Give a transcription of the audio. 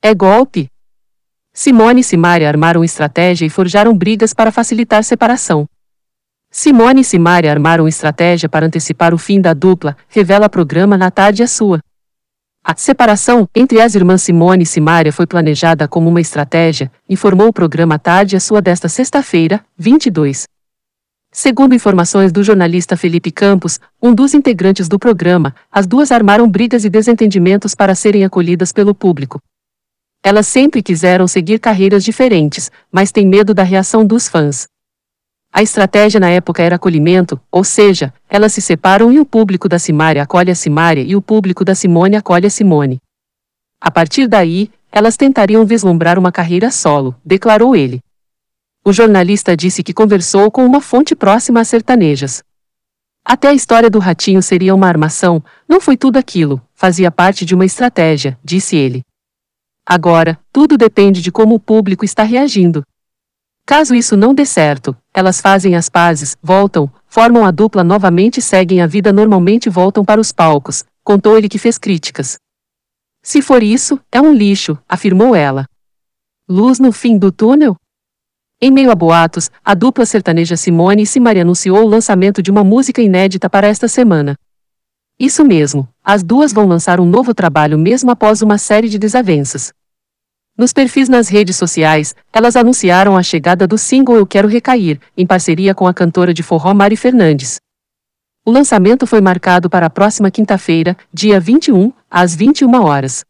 É golpe? Simone e Simária armaram estratégia e forjaram brigas para facilitar separação. Simone e Simária armaram estratégia para antecipar o fim da dupla, revela programa Na Tarde é Sua. A separação entre as irmãs Simone e Simária foi planejada como uma estratégia, informou o programa Tarde é Sua desta sexta-feira, 22. Segundo informações do jornalista Felipe Campos, um dos integrantes do programa, as duas armaram brigas e desentendimentos para serem acolhidas pelo público. Elas sempre quiseram seguir carreiras diferentes, mas têm medo da reação dos fãs. A estratégia na época era acolhimento, ou seja, elas se separam e o público da Simária acolhe a Simária e o público da Simone acolhe a Simone. A partir daí, elas tentariam vislumbrar uma carreira solo, declarou ele. O jornalista disse que conversou com uma fonte próxima a sertanejas. Até a história do ratinho seria uma armação, não foi tudo aquilo, fazia parte de uma estratégia, disse ele. Agora, tudo depende de como o público está reagindo. Caso isso não dê certo, elas fazem as pazes, voltam, formam a dupla novamente e seguem a vida normalmente voltam para os palcos, contou ele que fez críticas. Se for isso, é um lixo, afirmou ela. Luz no fim do túnel? Em meio a boatos, a dupla sertaneja Simone e Simaria anunciou o lançamento de uma música inédita para esta semana. Isso mesmo, as duas vão lançar um novo trabalho mesmo após uma série de desavenças. Nos perfis nas redes sociais, elas anunciaram a chegada do single Eu Quero Recair, em parceria com a cantora de forró Mari Fernandes. O lançamento foi marcado para a próxima quinta-feira, dia 21, às 21 horas.